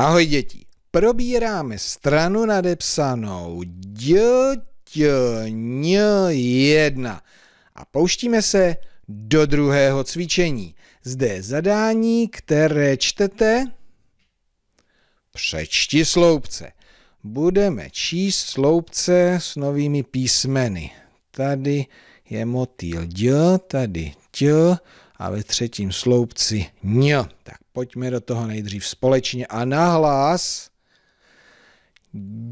Ahoj děti, probíráme stranu nadepsanou jedna a pouštíme se do druhého cvičení. Zde je zadání, které čtete. Přečti sloupce. Budeme číst sloupce s novými písmeny. Tady je motýl D, tady T a ve třetím sloupci ň. Tak Pojďme do toho nejdřív společně a nahlas.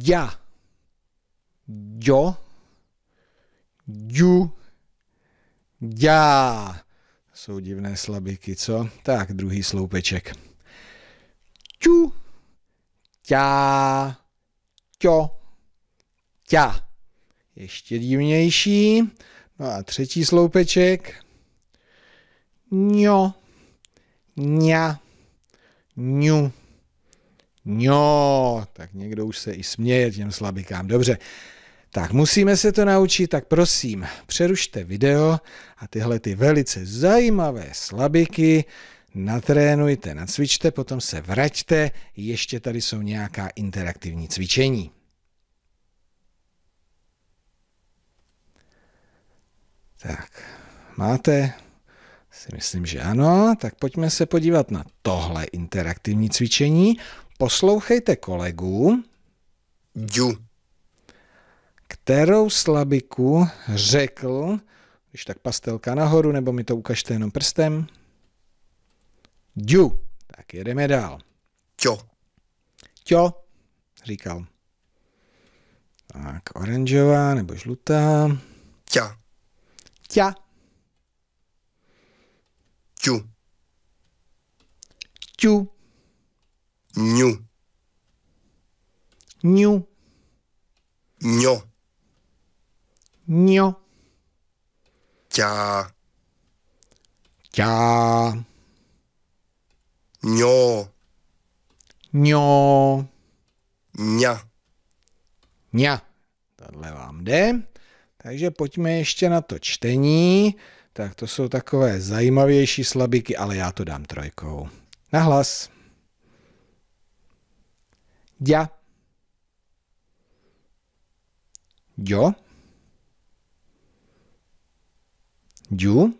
Ja. Jo. Ju. Ja. Jsou divné slabiky, co? Tak, druhý sloupeček. Ču. Ťa. Ťo. Ťa. Ještě divnější. No a třetí sloupeček. Ňo. Ňa ňu, ňo, tak někdo už se i směje těm slabikám. Dobře, tak musíme se to naučit, tak prosím, přerušte video a tyhle ty velice zajímavé slabiky natrénujte, nacvičte, potom se vraťte, ještě tady jsou nějaká interaktivní cvičení. Tak, máte si myslím, že ano. Tak pojďme se podívat na tohle interaktivní cvičení. Poslouchejte kolegu. Ďu. Kterou slabiku řekl, když tak pastelka nahoru, nebo mi to ukažte jenom prstem. Ďu. Tak jedeme dál. Ťo. Ťo, říkal. Tak, oranžová nebo žlutá. Ťa. Ťa ťu. ťu. ňu. ňu. ňo. ňo. ťá. ťá. ňo. ňo. Mňa. Mňa. Tohle vám jde. Takže pojďme ještě na to čtení. Tak to jsou takové zajímavější slabiky, ale já to dám trojkou. Nahlas. Ja. Jo. Ju.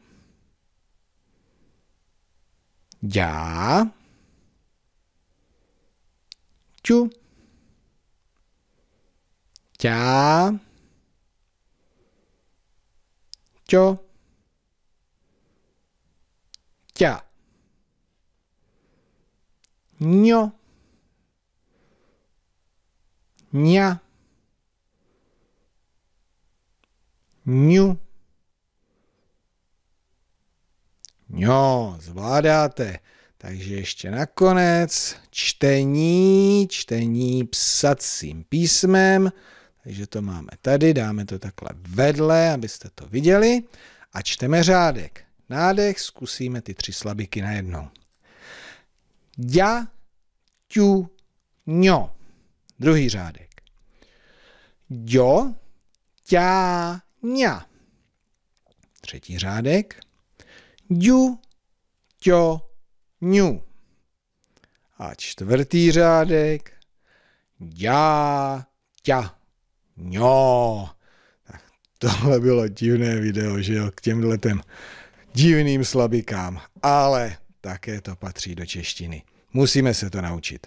Ja. Ču. Ťa. Čo. Ťa. Ňo. Ня. Ňu. Jo, zvládáte. Takže ještě nakonec čtení, čtení psacím písmem. Takže to máme tady, dáme to takhle vedle, abyste to viděli. A čteme řádek nádech, zkusíme ty tři slabiky najednou. Ďa, ťu, ňo. Druhý řádek. Ďo, ťa, ňa. Třetí řádek. Ďu, ťo, ňu. A čtvrtý řádek. Ďa, ťa, ňo. Tak tohle bylo divné video, že jo, k těm letem divným slabikám, ale také to patří do češtiny. Musíme se to naučit.